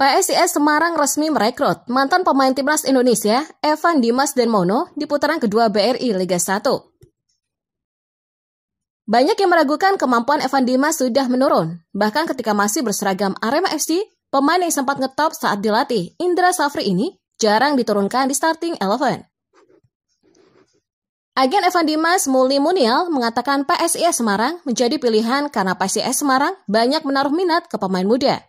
PSIS Semarang resmi merekrut mantan pemain timnas Indonesia Evan Dimas dan Mono di putaran kedua BRI Liga 1. Banyak yang meragukan kemampuan Evan Dimas sudah menurun. Bahkan ketika masih berseragam Arema FC, pemain yang sempat ngetop saat dilatih Indra Safri ini jarang diturunkan di starting eleven. Agen Evan Dimas Muli Munial mengatakan PSIS Semarang menjadi pilihan karena PSIS Semarang banyak menaruh minat ke pemain muda.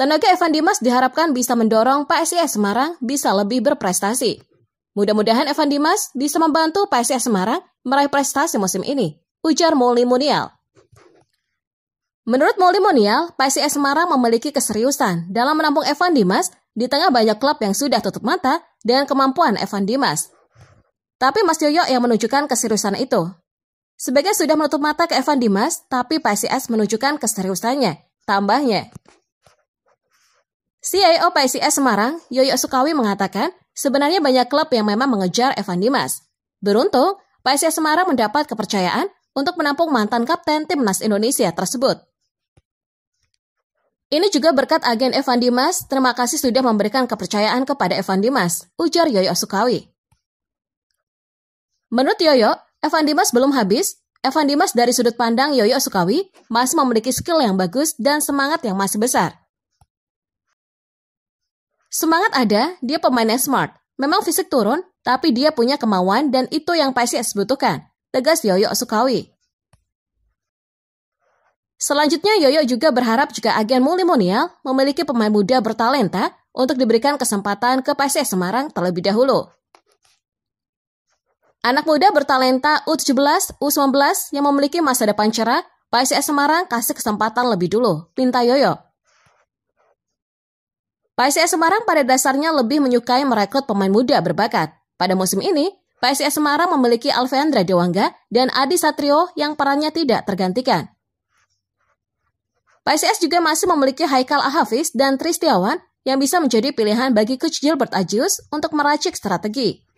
Tenaga Evan Dimas diharapkan bisa mendorong PSIS Semarang bisa lebih berprestasi. Mudah-mudahan Evan Dimas bisa membantu PSIS Semarang meraih prestasi musim ini, ujar Moli Munial. Menurut Moli Munial, PSIS Semarang memiliki keseriusan dalam menampung Evan Dimas di tengah banyak klub yang sudah tutup mata dengan kemampuan Evan Dimas. Tapi Mas Yoyo yang menunjukkan keseriusan itu. Sebagai sudah menutup mata ke Evan Dimas, tapi PSIS menunjukkan keseriusannya, tambahnya. CIO PSIS Semarang, Yoyo Sukawi mengatakan, sebenarnya banyak klub yang memang mengejar Evan Dimas. Beruntung, PSIS Semarang mendapat kepercayaan untuk menampung mantan kapten timnas Indonesia tersebut. Ini juga berkat agen Evan Dimas, terima kasih sudah memberikan kepercayaan kepada Evan Dimas, ujar Yoyo Sukawi. Menurut Yoyo, Evan Dimas belum habis. Evan Dimas dari sudut pandang Yoyo Sukawi masih memiliki skill yang bagus dan semangat yang masih besar. Semangat ada, dia pemain yang smart. Memang fisik turun, tapi dia punya kemauan dan itu yang PSIS butuhkan. Tegas Yoyo Sukawi. Selanjutnya, Yoyo juga berharap jika agen Mulimonial memiliki pemain muda bertalenta untuk diberikan kesempatan ke PSS Semarang terlebih dahulu. Anak muda bertalenta U17, U19 yang memiliki masa depan cerah, PSS Semarang kasih kesempatan lebih dulu, pinta Yoyo. PSIS e Semarang pada dasarnya lebih menyukai merekrut pemain muda berbakat. Pada musim ini, PSIS e Semarang memiliki Alvendra Dewangga dan Adi Satrio yang perannya tidak tergantikan. PSIS e juga masih memiliki Haikal Ahafiz dan Tristiawan yang bisa menjadi pilihan bagi coach Gilbert Ajius untuk meracik strategi.